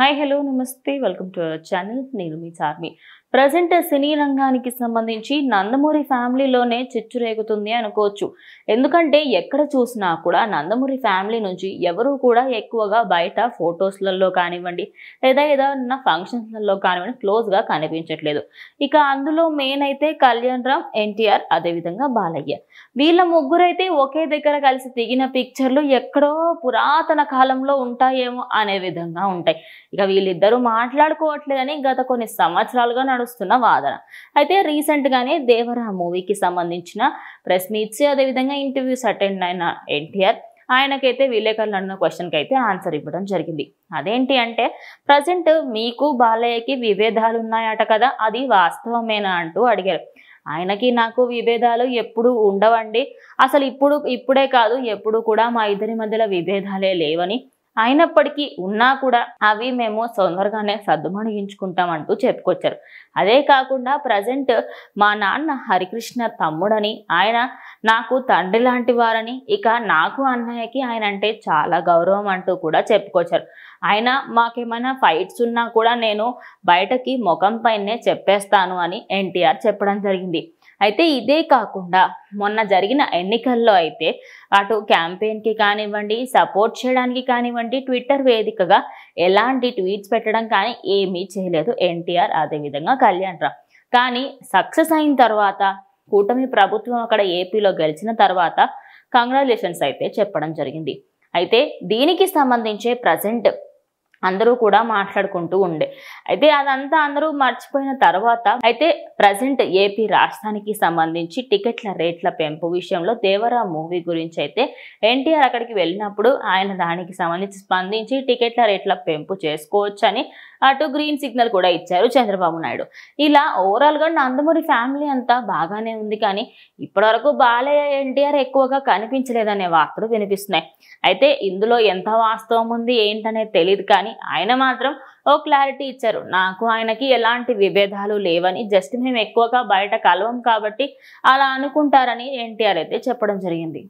hi hello నమస్తే welcome to our channel నేను మీ చార్మి ప్రజెంట్ సినీ రంగానికి సంబంధించి నందమూరి ఫ్యామిలీలోనే చెచ్చు రేగుతుంది అనుకోవచ్చు ఎందుకంటే ఎక్కడ చూసినా కూడా నందమూరి ఫ్యామిలీ నుంచి ఎవరూ కూడా ఎక్కువగా బయట ఫొటోస్లలో కానివ్వండి లేదా ఏదైనా ఫంక్షన్స్లలో కానివ్వండి క్లోజ్గా కనిపించట్లేదు ఇక అందులో మెయిన్ అయితే కళ్యాణ్ రామ్ ఎన్టీఆర్ అదేవిధంగా బాలయ్య వీళ్ళ ముగ్గురైతే ఒకే దగ్గర కలిసి దిగిన పిక్చర్లు ఎక్కడో పురాతన కాలంలో ఉంటాయేమో అనే విధంగా ఉంటాయి ఇక వీళ్ళిద్దరూ మాట్లాడుకోవట్లేదని గత కొన్ని సంవత్సరాలుగా నడుస్తున్న వాదన అయితే రీసెంట్గానే దేవరా మూవీకి సంబంధించిన ప్రెస్ మీట్స్ అదేవిధంగా ఇంటర్వ్యూస్ అటెండ్ అయిన ఎన్టీఆర్ ఆయనకైతే విలేకరులు అడిగిన క్వశ్చన్కి అయితే ఆన్సర్ ఇవ్వడం జరిగింది అదేంటి అంటే ప్రజెంట్ మీకు బాలయ్యకి విభేదాలు ఉన్నాయట కదా అది వాస్తవమేనా అంటూ అడిగారు ఆయనకి నాకు విభేదాలు ఎప్పుడు ఉండవండి అసలు ఇప్పుడు ఇప్పుడే కాదు ఎప్పుడు కూడా మా ఇద్దరి మధ్యలో విభేదాలే లేవని అయినప్పటికీ ఉన్నా కూడా అవి మేము తొందరగానే సర్దుమణిగించుకుంటాం అంటూ చెప్పుకొచ్చారు అదే కాకుండా ప్రజెంట్ మా నాన్న హరికృష్ణ తమ్ముడని ఆయన నాకు తండ్రి లాంటి వారని ఇక నాకు అన్నయ్యకి ఆయన అంటే చాలా గౌరవం అంటూ కూడా చెప్పుకొచ్చారు ఆయన మాకేమైనా ఫైట్స్ ఉన్నా కూడా నేను బయటకి ముఖం పైనే చెప్పేస్తాను అని ఎన్టీఆర్ చెప్పడం జరిగింది అయితే ఇదే కాకుండా మొన్న జరిగిన ఎన్నికల్లో అయితే అటు క్యాంపెయిన్కి కానివ్వండి సపోర్ట్ చేయడానికి కానివ్వండి ట్విట్టర్ వేదికగా ఎలాంటి ట్వీట్స్ పెట్టడం కానీ ఏమీ చేయలేదు ఎన్టీఆర్ అదేవిధంగా కళ్యాణ్ రామ్ కానీ సక్సెస్ అయిన తర్వాత కూటమి ప్రభుత్వం అక్కడ ఏపీలో గెలిచిన తర్వాత కంగ్రాచులేషన్స్ అయితే చెప్పడం జరిగింది అయితే దీనికి సంబంధించే ప్రజెంట్ అందరూ కూడా మాట్లాడుకుంటూ ఉండే అయితే అదంతా అందరూ మర్చిపోయిన తర్వాత అయితే ప్రజెంట్ ఏపీ రాష్ట్రానికి సంబంధించి టికెట్ల రేట్ల పెంపు విషయంలో దేవరా మూవీ గురించి అయితే ఎన్టీఆర్ అక్కడికి వెళ్ళినప్పుడు ఆయన దానికి సంబంధించి స్పందించి టికెట్ల రేట్ల పెంపు చేసుకోవచ్చని అటు గ్రీన్ సిగ్నల్ కూడా ఇచ్చారు చంద్రబాబు నాయుడు ఇలా ఓవరాల్గా నందమూరి ఫ్యామిలీ అంతా బాగానే ఉంది కానీ ఇప్పటివరకు బాలయ్య ఎన్టీఆర్ ఎక్కువగా కనిపించలేదనే వార్తలు వినిపిస్తున్నాయి అయితే ఇందులో ఎంత వాస్తవం ఉంది ఏంటనేది తెలియదు కానీ కానీ ఆయన మాత్రం ఓ క్లారిటీ ఇచ్చారు నాకు ఆయనకి ఎలాంటి విభేదాలు లేవని జస్ట్ మేము ఎక్కువగా బయట కలవం కాబట్టి అలా అనుకుంటారని ఎన్టీఆర్ అయితే చెప్పడం జరిగింది